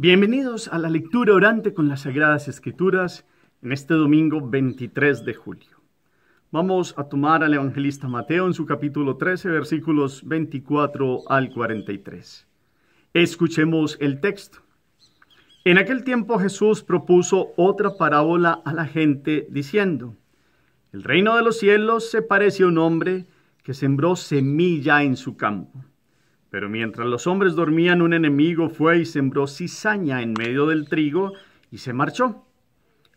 Bienvenidos a la lectura orante con las Sagradas Escrituras en este domingo 23 de julio. Vamos a tomar al evangelista Mateo en su capítulo 13, versículos 24 al 43. Escuchemos el texto. En aquel tiempo Jesús propuso otra parábola a la gente diciendo, El reino de los cielos se parece a un hombre que sembró semilla en su campo. Pero mientras los hombres dormían, un enemigo fue y sembró cizaña en medio del trigo y se marchó.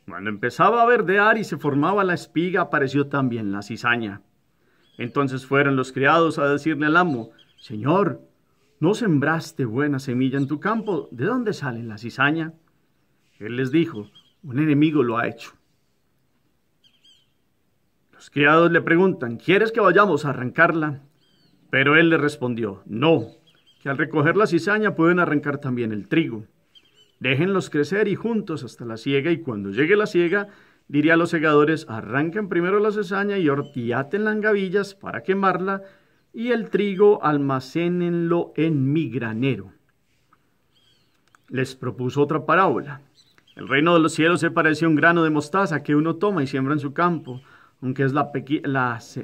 Cuando empezaba a verdear y se formaba la espiga, apareció también la cizaña. Entonces fueron los criados a decirle al amo, Señor, no sembraste buena semilla en tu campo, ¿de dónde sale la cizaña? Él les dijo, un enemigo lo ha hecho. Los criados le preguntan, ¿quieres que vayamos a arrancarla? Pero él le respondió, no, que al recoger la cizaña pueden arrancar también el trigo. Déjenlos crecer y juntos hasta la siega, y cuando llegue la siega, diría a los segadores, arranquen primero la cizaña y ortiátenla en gavillas para quemarla, y el trigo almacénenlo en mi granero. Les propuso otra parábola. El reino de los cielos se parece a un grano de mostaza que uno toma y siembra en su campo, aunque es la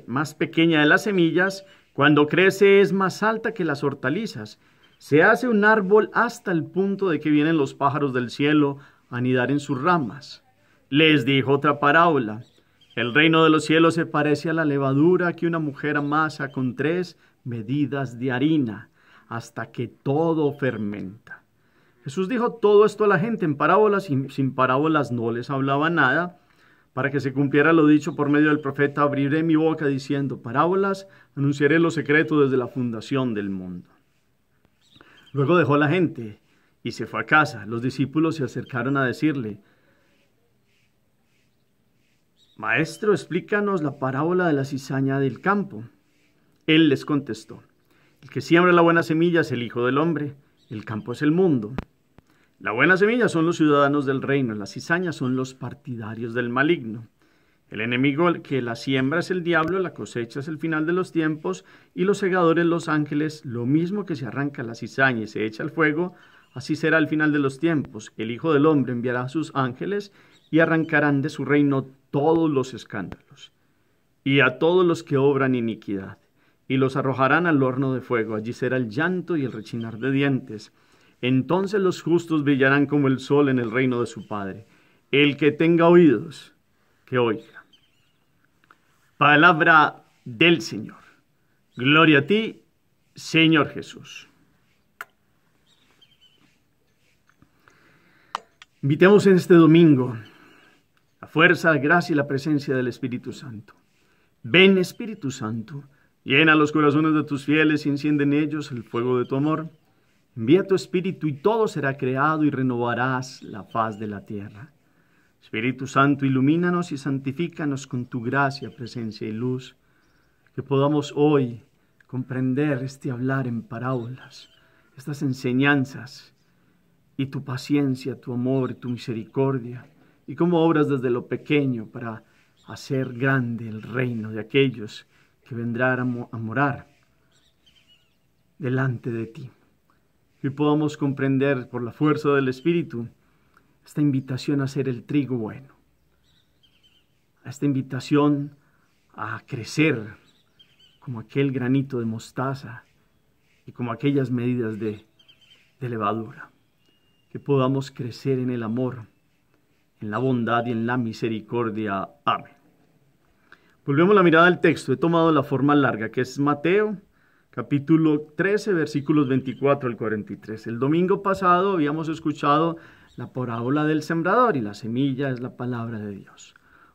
más pequeña de las semillas, cuando crece es más alta que las hortalizas. Se hace un árbol hasta el punto de que vienen los pájaros del cielo a anidar en sus ramas. Les dijo otra parábola. El reino de los cielos se parece a la levadura que una mujer amasa con tres medidas de harina hasta que todo fermenta. Jesús dijo todo esto a la gente en parábolas y sin parábolas no les hablaba nada para que se cumpliera lo dicho por medio del profeta, abriré mi boca diciendo parábolas, anunciaré los secretos desde la fundación del mundo. Luego dejó la gente y se fue a casa. Los discípulos se acercaron a decirle, Maestro, explícanos la parábola de la cizaña del campo. Él les contestó, El que siembra la buena semilla es el Hijo del Hombre, el campo es el mundo. La buena semilla son los ciudadanos del reino, las cizañas son los partidarios del maligno. El enemigo que la siembra es el diablo, la cosecha es el final de los tiempos y los segadores los ángeles, lo mismo que se arranca la cizaña y se echa al fuego, así será el final de los tiempos. El Hijo del Hombre enviará a sus ángeles y arrancarán de su reino todos los escándalos y a todos los que obran iniquidad y los arrojarán al horno de fuego. Allí será el llanto y el rechinar de dientes. Entonces los justos brillarán como el sol en el reino de su Padre. El que tenga oídos, que oiga. Palabra del Señor. Gloria a ti, Señor Jesús. Invitemos en este domingo la fuerza, la gracia y la presencia del Espíritu Santo. Ven Espíritu Santo, llena los corazones de tus fieles y enciende en ellos el fuego de tu amor. Envía tu Espíritu y todo será creado y renovarás la paz de la tierra. Espíritu Santo, ilumínanos y santifícanos con tu gracia, presencia y luz, que podamos hoy comprender este hablar en parábolas, estas enseñanzas, y tu paciencia, tu amor, tu misericordia, y cómo obras desde lo pequeño para hacer grande el reino de aquellos que vendrán a, morar delante de ti que podamos comprender por la fuerza del Espíritu esta invitación a ser el trigo bueno, a esta invitación a crecer como aquel granito de mostaza y como aquellas medidas de, de levadura, que podamos crecer en el amor, en la bondad y en la misericordia. Amén. Volvemos la mirada al texto. He tomado la forma larga, que es Mateo capítulo 13, versículos 24 al 43. El domingo pasado habíamos escuchado la parábola del sembrador y la semilla es la palabra de Dios.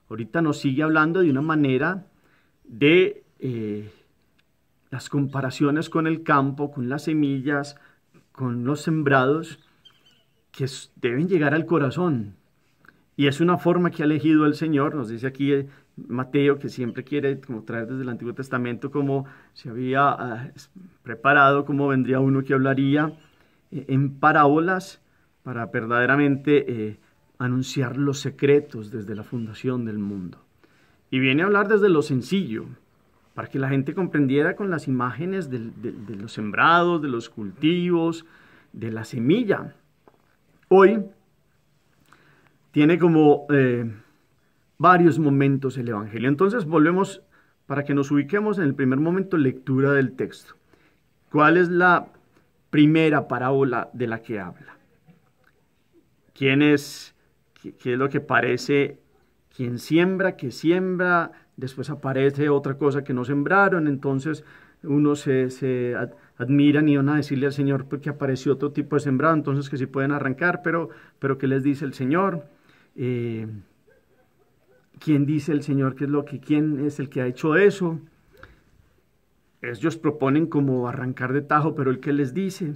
Ahorita nos sigue hablando de una manera de eh, las comparaciones con el campo, con las semillas, con los sembrados, que deben llegar al corazón. Y es una forma que ha elegido el Señor, nos dice aquí eh, Mateo, que siempre quiere como traer desde el Antiguo Testamento cómo se había ah, preparado, cómo vendría uno que hablaría eh, en parábolas para verdaderamente eh, anunciar los secretos desde la fundación del mundo. Y viene a hablar desde lo sencillo, para que la gente comprendiera con las imágenes de, los sembrados, de los cultivos, de la semilla. Hoy tiene como... Eh, varios momentos el Evangelio. Entonces volvemos para que nos ubiquemos en el primer momento lectura del texto. ¿Cuál es la primera parábola de la que habla? ¿Quién es? ¿Qué, es lo que parece? ¿Quién siembra? que siembra? Después aparece otra cosa que no sembraron. Entonces uno se, admiran y van a decirle al Señor porque apareció otro tipo de sembrado. Entonces que sí pueden arrancar, pero, pero ¿qué les dice el Señor? Eh, quién dice el Señor qué es lo que, quién es el que ha hecho eso. Ellos proponen como arrancar de tajo, pero el que les dice.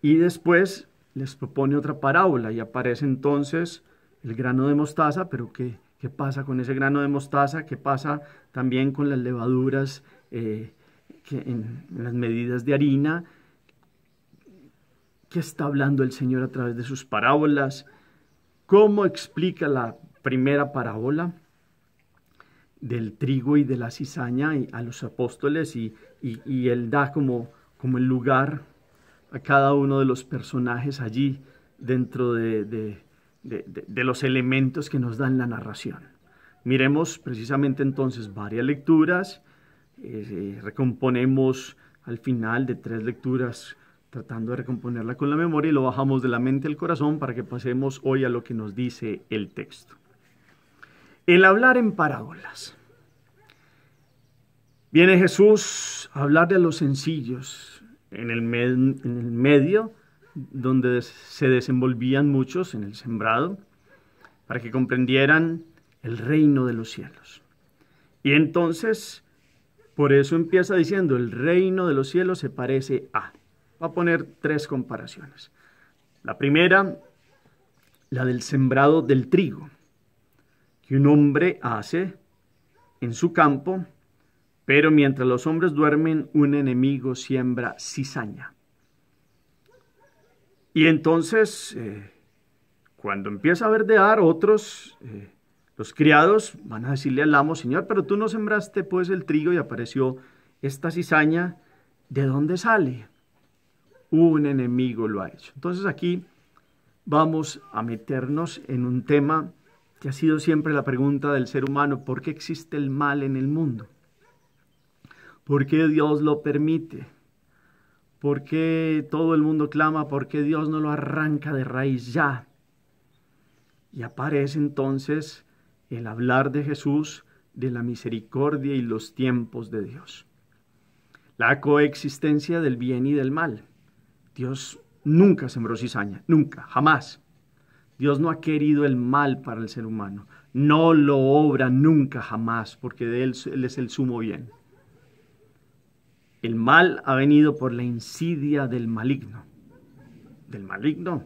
Y después les propone otra parábola y aparece entonces el grano de mostaza, pero ¿qué, pasa con ese grano de mostaza? ¿Qué pasa también con las levaduras eh, en, las medidas de harina? ¿Qué está hablando el Señor a través de sus parábolas? ¿Cómo explica la primera parábola del trigo y de la cizaña y a los apóstoles y, él da como, el lugar a cada uno de los personajes allí dentro de, los elementos que nos dan la narración. Miremos precisamente entonces varias lecturas, eh, eh, recomponemos al final de tres lecturas tratando de recomponerla con la memoria y lo bajamos de la mente al corazón para que pasemos hoy a lo que nos dice el texto. El hablar en parábolas. Viene Jesús a hablar de los sencillos en el, en el medio donde se desenvolvían muchos en el sembrado para que comprendieran el reino de los cielos. Y entonces, por eso empieza diciendo, el reino de los cielos se parece a. Va a poner tres comparaciones. La primera, la del sembrado del trigo que un hombre hace en su campo, pero mientras los hombres duermen, un enemigo siembra cizaña. Y entonces, eh, cuando empieza a verdear, otros, eh, los criados, van a decirle al amo, Señor, pero tú no sembraste pues el trigo y apareció esta cizaña, ¿de dónde sale? Un enemigo lo ha hecho. Entonces aquí vamos a meternos en un tema que ha sido siempre la pregunta del ser humano, ¿por qué existe el mal en el mundo? ¿Por qué Dios lo permite? ¿Por qué todo el mundo clama? ¿Por qué Dios no lo arranca de raíz ya? Y aparece entonces el hablar de Jesús de la misericordia y los tiempos de Dios. La coexistencia del bien y del mal. Dios nunca sembró cizaña, nunca, jamás. Dios no ha querido el mal para el ser humano. No lo obra nunca jamás, porque de él, es el sumo bien. El mal ha venido por la insidia del maligno. Del maligno.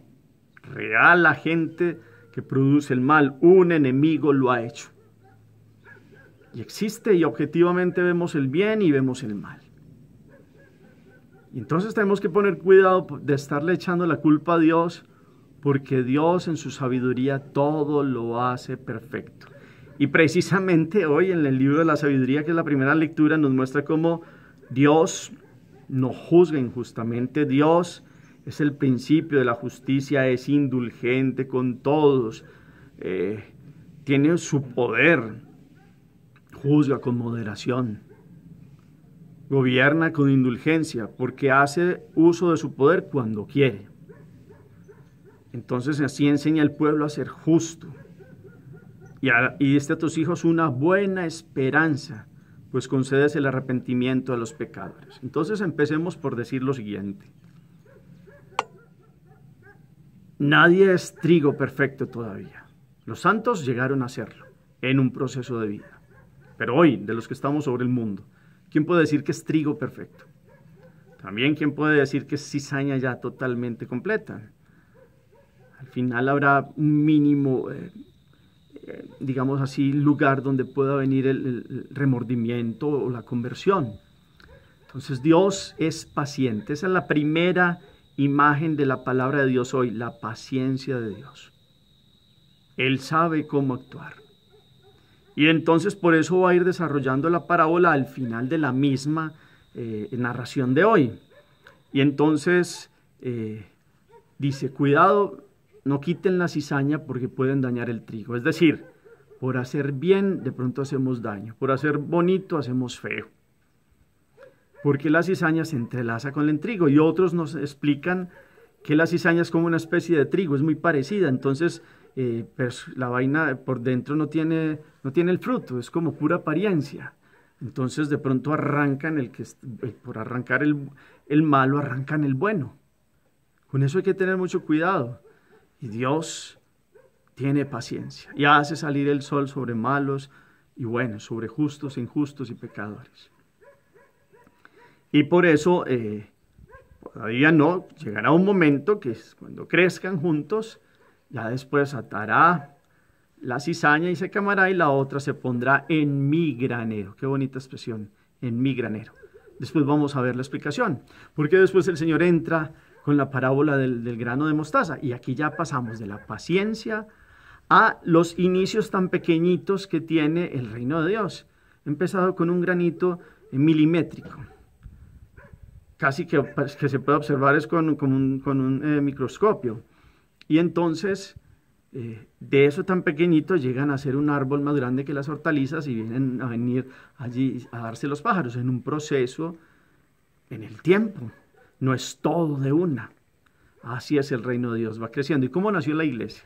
Real agente que produce el mal. Un enemigo lo ha hecho. Y existe y objetivamente vemos el bien y vemos el mal. Y entonces tenemos que poner cuidado de estarle echando la culpa a Dios porque Dios en su sabiduría todo lo hace perfecto. Y precisamente hoy en el libro de la sabiduría, que es la primera lectura, nos muestra cómo Dios no juzga injustamente, Dios es el principio de la justicia, es indulgente con todos, eh, tiene su poder, juzga con moderación, gobierna con indulgencia, porque hace uso de su poder cuando quiere. Entonces así enseña el pueblo a ser justo. Y, diste a tus hijos una buena esperanza, pues concedes el arrepentimiento a los pecadores. Entonces empecemos por decir lo siguiente. Nadie es trigo perfecto todavía. Los santos llegaron a serlo en un proceso de vida. Pero hoy, de los que estamos sobre el mundo, ¿quién puede decir que es trigo perfecto? También, ¿quién puede decir que es cizaña ya totalmente completa? Al final habrá un mínimo, eh, eh, digamos así, lugar donde pueda venir el, remordimiento o la conversión. Entonces Dios es paciente. Esa es la primera imagen de la palabra de Dios hoy, la paciencia de Dios. Él sabe cómo actuar. Y entonces por eso va a ir desarrollando la parábola al final de la misma eh, narración de hoy. Y entonces dice, cuidado, no quiten la cizaña porque pueden dañar el trigo. Es decir, por hacer bien de pronto hacemos daño, por hacer bonito hacemos feo. Porque la cizaña se entrelaza con el trigo y otros nos explican que la cizaña es como una especie de trigo, es muy parecida, entonces eh, pues, la vaina por dentro no tiene, no tiene el fruto, es como pura apariencia. Entonces de pronto arrancan el que, eh, por arrancar el, el malo, arrancan el bueno. Con eso hay que tener mucho cuidado. Y Dios tiene paciencia y hace salir el sol sobre malos y buenos, sobre justos, e injustos y pecadores. Y por eso eh, todavía no, llegará un momento que es cuando crezcan juntos, ya después atará la cizaña y se quemará y la otra se pondrá en mi granero. Qué bonita expresión, en mi granero. Después vamos a ver la explicación, porque después el Señor entra con la parábola del, grano de mostaza. Y aquí ya pasamos de la paciencia a los inicios tan pequeñitos que tiene el reino de Dios. Empezado con un granito milimétrico. Casi que, pues, que se puede observar es con, un, eh, microscopio. Y entonces, eh, de eso tan pequeñito llegan a ser un árbol más grande que las hortalizas y vienen a venir allí a darse los pájaros en un proceso en el tiempo. No es todo de una. Así es el reino de Dios, va creciendo. ¿Y cómo nació la iglesia?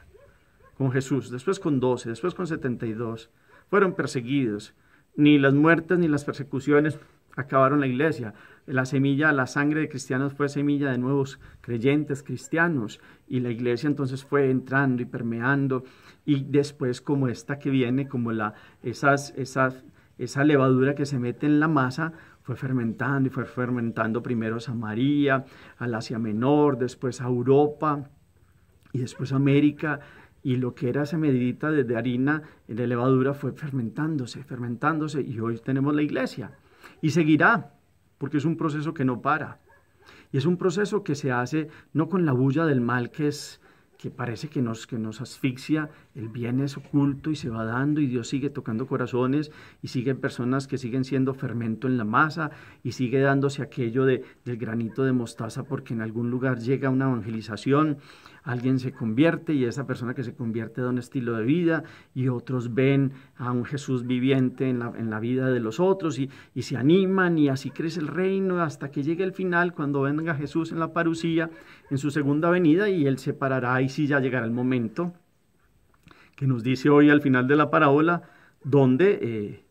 Con Jesús, después con 12, después con 72. Fueron perseguidos. Ni las muertes ni las persecuciones acabaron la iglesia. La semilla, la sangre de cristianos fue semilla de nuevos creyentes cristianos. Y la iglesia entonces fue entrando y permeando. Y después como esta que viene, como la, esas, esas, esa levadura que se mete en la masa, fue fermentando y fue fermentando primero a Samaria, al Asia Menor, después a Europa y después a América. Y lo que era esa medidita de harina de levadura fue fermentándose, fermentándose. Y hoy tenemos la iglesia. Y seguirá, porque es un proceso que no para. Y es un proceso que se hace no con la bulla del mal que es que parece que nos, que nos asfixia el bien es oculto y se va dando y Dios sigue tocando corazones y siguen personas que siguen siendo fermento en la masa y sigue dándose aquello de, del granito de mostaza porque en algún lugar llega una evangelización, alguien se convierte y esa persona que se convierte da un estilo de vida y otros ven a un Jesús viviente en la, en la vida de los otros y, se animan y así crece el reino hasta que llegue el final cuando venga Jesús en la parucía, en su segunda venida y él se parará y sí ya llegará el momento que nos dice hoy al final de la parábola, donde eh,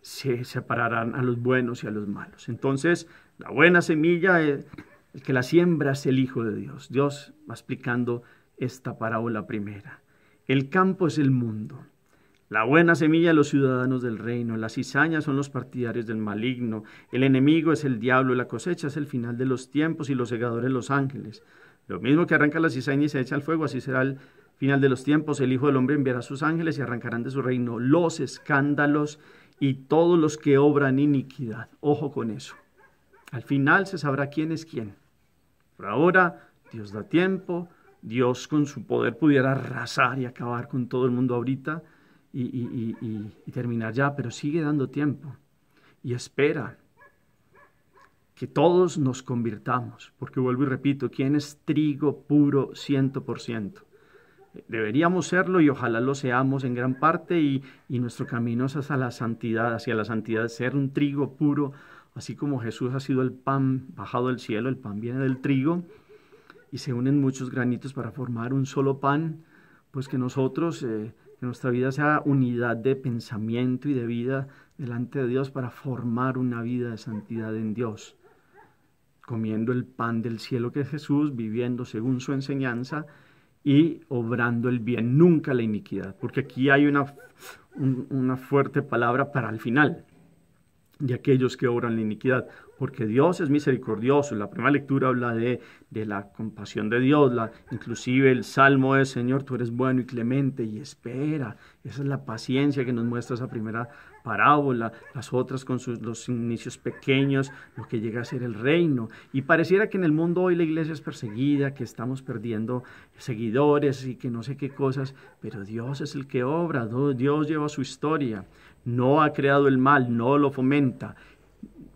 se separarán a los buenos y a los malos. Entonces, la buena semilla, eh, el que la siembra es el Hijo de Dios. Dios va explicando esta parábola primera. El campo es el mundo. La buena semilla los ciudadanos del reino, las cizañas son los partidarios del maligno, el enemigo es el diablo, la cosecha es el final de los tiempos y los segadores los ángeles. Lo mismo que arranca la cizaña y se echa al fuego, así será el Final de los tiempos, el Hijo del Hombre enviará a sus ángeles y arrancarán de su reino los escándalos y todos los que obran iniquidad. Ojo con eso. Al final se sabrá quién es quién. Por ahora, Dios da tiempo. Dios con su poder pudiera arrasar y acabar con todo el mundo ahorita y, y terminar ya, pero sigue dando tiempo y espera que todos nos convirtamos, porque vuelvo y repito, ¿quién es trigo puro ciento por ciento? Deberíamos serlo y ojalá lo seamos en gran parte y, y nuestro camino es hacia la santidad, hacia la santidad, ser un trigo puro, así como Jesús ha sido el pan bajado del cielo, el pan viene del trigo y se unen muchos granitos para formar un solo pan, pues que nosotros, eh, que nuestra vida sea unidad de pensamiento y de vida delante de Dios para formar una vida de santidad en Dios, comiendo el pan del cielo que es Jesús, viviendo según su enseñanza, y obrando el bien, nunca la iniquidad, porque aquí hay una, fuerte palabra para el final de aquellos que obran la iniquidad, porque Dios es misericordioso. La primera lectura habla de, de la compasión de Dios, la, inclusive el salmo es, Señor, tú eres bueno y clemente y espera. Esa es la paciencia que nos muestra esa primera parábola, las otras con sus, los inicios pequeños, lo que llega a ser el reino. Y pareciera que en el mundo hoy la iglesia es perseguida, que estamos perdiendo seguidores y que no sé qué cosas, pero Dios es el que obra, Dios lleva su historia no ha creado el mal, no lo fomenta.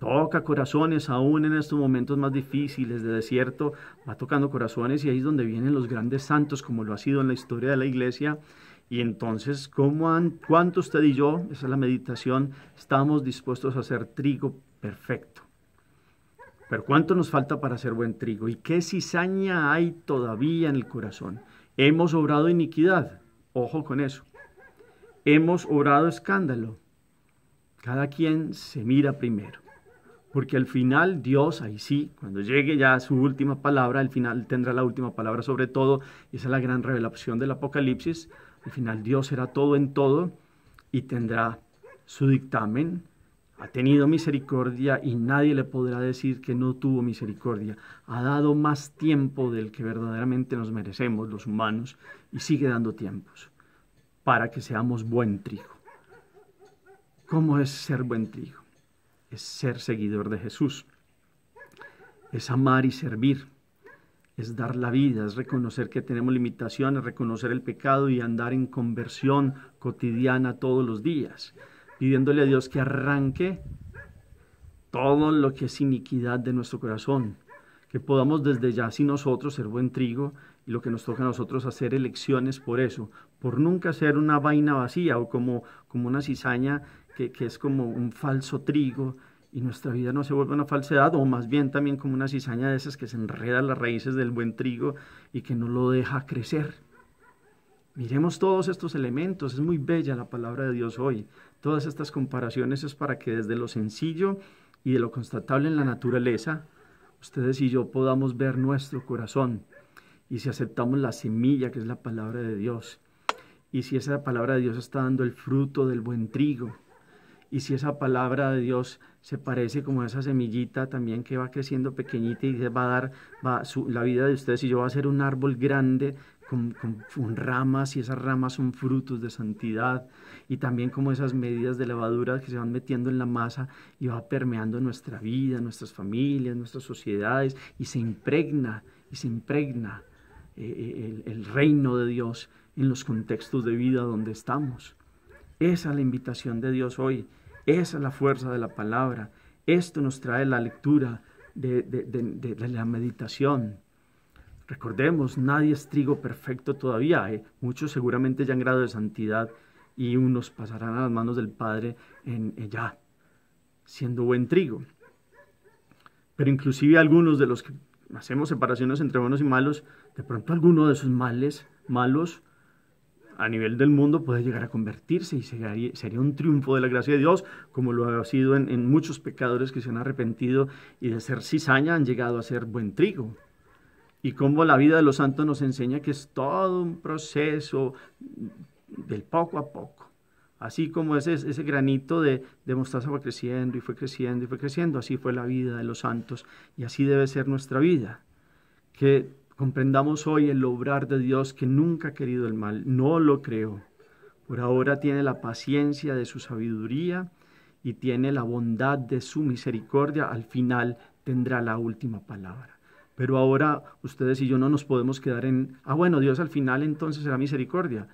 Toca corazones aún en estos momentos más difíciles de desierto, va tocando corazones y ahí es donde vienen los grandes santos, como lo ha sido en la historia de la iglesia. Y entonces, ¿cuánto usted y yo, esa es la meditación, estamos dispuestos a hacer trigo perfecto? Pero ¿cuánto nos falta para hacer buen trigo? ¿Y qué cizaña hay todavía en el corazón? Hemos obrado iniquidad. Ojo con eso hemos obrado escándalo. Cada quien se mira primero. Porque al final Dios, ahí sí, cuando llegue ya su última palabra, al final tendrá la última palabra sobre todo, y esa es la gran revelación del Apocalipsis, al final Dios será todo en todo y tendrá su dictamen, ha tenido misericordia y nadie le podrá decir que no tuvo misericordia. Ha dado más tiempo del que verdaderamente nos merecemos los humanos y sigue dando tiempos para que seamos buen trigo. ¿Cómo es ser buen trigo? Es ser seguidor de Jesús. Es amar y servir. Es dar la vida, es reconocer que tenemos limitaciones, reconocer el pecado y andar en conversión cotidiana todos los días, pidiéndole a Dios que arranque todo lo que es iniquidad de nuestro corazón, que podamos desde ya, si nosotros, ser buen trigo, y lo que nos toca a nosotros hacer elecciones por eso, por nunca ser una vaina vacía o como, como una cizaña que, que, es como un falso trigo y nuestra vida no se vuelve una falsedad o más bien también como una cizaña de esas que se enreda las raíces del buen trigo y que no lo deja crecer. Miremos todos estos elementos, es muy bella la palabra de Dios hoy. Todas estas comparaciones es para que desde lo sencillo y de lo constatable en la naturaleza, ustedes y yo podamos ver nuestro corazón, y si aceptamos la semilla que es la palabra de Dios, y si esa palabra de Dios está dando el fruto del buen trigo, y si esa palabra de Dios se parece como esa semillita también que va creciendo pequeñita y va a dar, la vida de ustedes y yo va a ser un árbol grande con, con, ramas y esas ramas son frutos de santidad y también como esas medidas de levadura que se van metiendo en la masa y va permeando nuestra vida, nuestras familias, nuestras sociedades y se impregna y se impregna eh, eh, el, reino de Dios en los contextos de vida donde estamos. Esa es la invitación de Dios hoy, esa es la fuerza de la palabra. Esto nos trae la lectura de, la meditación. Recordemos, nadie es trigo perfecto todavía. ¿eh? Muchos seguramente ya han grado de santidad y unos pasarán a las manos del Padre en, ella, ya, siendo buen trigo. Pero inclusive algunos de los que hacemos separaciones entre buenos y malos, de pronto alguno de esos males, malos a nivel del mundo puede llegar a convertirse y sería, un triunfo de la gracia de Dios, como lo ha sido en, en muchos pecadores que se han arrepentido y de ser cizaña han llegado a ser buen trigo. Y como la vida de los santos nos enseña que es todo un proceso del poco a poco. Así como ese, granito de, mostaza fue creciendo y fue creciendo y fue creciendo, así fue la vida de los santos y así debe ser nuestra vida. Que comprendamos hoy el obrar de Dios que nunca ha querido el mal, no lo creo. Por ahora tiene la paciencia de su sabiduría y tiene la bondad de su misericordia. Al final tendrá la última palabra. Pero ahora ustedes y yo no nos podemos quedar en, ah bueno, Dios al final entonces será misericordia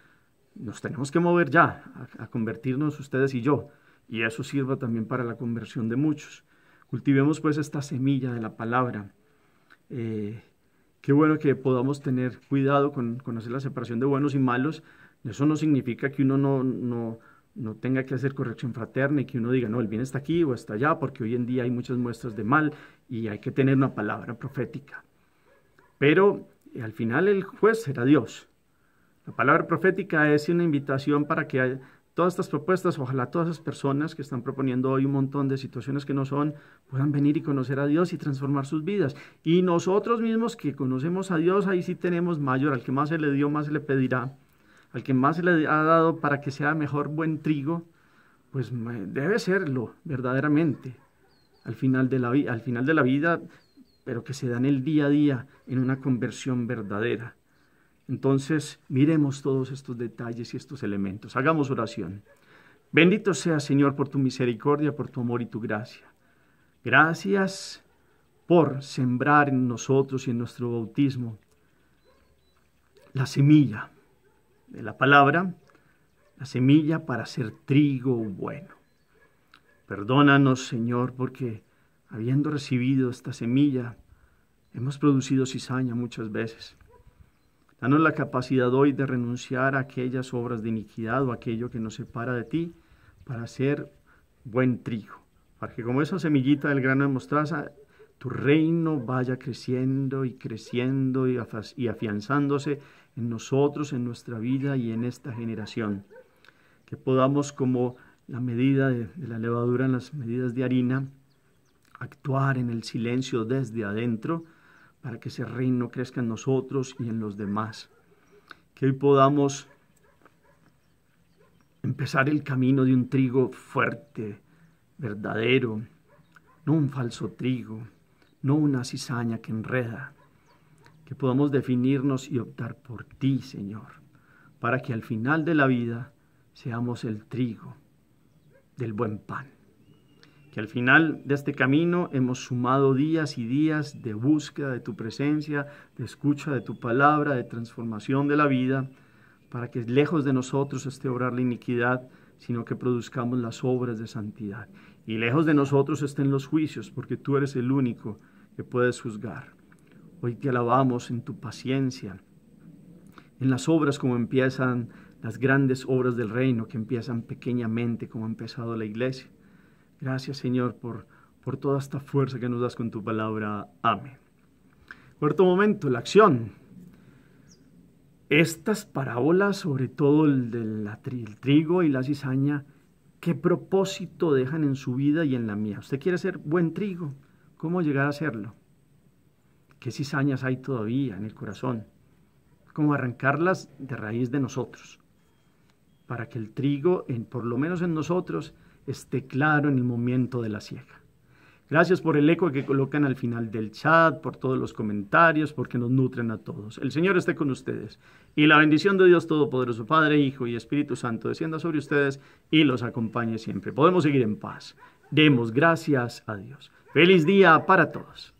nos tenemos que mover ya a, convertirnos ustedes y yo, y eso sirva también para la conversión de muchos. Cultivemos pues esta semilla de la palabra. Eh, qué bueno que podamos tener cuidado con, con, hacer la separación de buenos y malos. Eso no significa que uno no, no tenga que hacer corrección fraterna y que uno diga, no, el bien está aquí o está allá, porque hoy en día hay muchas muestras de mal y hay que tener una palabra profética. Pero eh, al final el juez será Dios la palabra profética es una invitación para que todas estas propuestas, ojalá todas las personas que están proponiendo hoy un montón de situaciones que no son, puedan venir y conocer a Dios y transformar sus vidas. Y nosotros mismos que conocemos a Dios, ahí sí tenemos mayor, al que más se le dio, más se le pedirá, al que más se le ha dado para que sea mejor buen trigo, pues debe serlo verdaderamente al final de la, al final de la vida, pero que se da en el día a día, en una conversión verdadera. Entonces, miremos todos estos detalles y estos elementos. Hagamos oración. Bendito sea, Señor, por tu misericordia, por tu amor y tu gracia. Gracias por sembrar en nosotros y en nuestro bautismo la semilla de la palabra, la semilla para ser trigo bueno. Perdónanos, Señor, porque habiendo recibido esta semilla, hemos producido cizaña muchas veces. Danos la capacidad hoy de renunciar a aquellas obras de iniquidad o aquello que nos separa de ti para ser buen trigo, para que como esa semillita del grano de mostaza, tu reino vaya creciendo y creciendo y, afianzándose en nosotros, en nuestra vida y en esta generación. Que podamos como la medida de la levadura en las medidas de harina, actuar en el silencio desde adentro para que ese reino crezca en nosotros y en los demás. Que hoy podamos empezar el camino de un trigo fuerte, verdadero, no un falso trigo, no una cizaña que enreda. Que podamos definirnos y optar por ti, Señor, para que al final de la vida seamos el trigo del buen pan que al final de este camino hemos sumado días y días de búsqueda de tu presencia, de escucha de tu palabra, de transformación de la vida, para que lejos de nosotros esté obrar la iniquidad, sino que produzcamos las obras de santidad. Y lejos de nosotros estén los juicios, porque tú eres el único que puedes juzgar. Hoy te alabamos en tu paciencia, en las obras como empiezan las grandes obras del reino, que empiezan pequeñamente como ha empezado la iglesia. Gracias, Señor, por, toda esta fuerza que nos das con tu palabra. Amén. Cuarto momento, la acción. Estas parábolas, sobre todo el del trigo y la cizaña, ¿qué propósito dejan en su vida y en la mía? Usted quiere ser buen trigo, ¿cómo llegar a serlo? ¿Qué cizañas hay todavía en el corazón? ¿Cómo arrancarlas de raíz de nosotros? Para que el trigo, en, por lo menos en nosotros, esté claro en el momento de la siega. Gracias por el eco que colocan al final del chat, por todos los comentarios, porque nos nutren a todos. El Señor esté con ustedes. Y la bendición de Dios Todopoderoso, Padre, Hijo y Espíritu Santo, descienda sobre ustedes y los acompañe siempre. Podemos seguir en paz. Demos gracias a Dios. Feliz día para todos.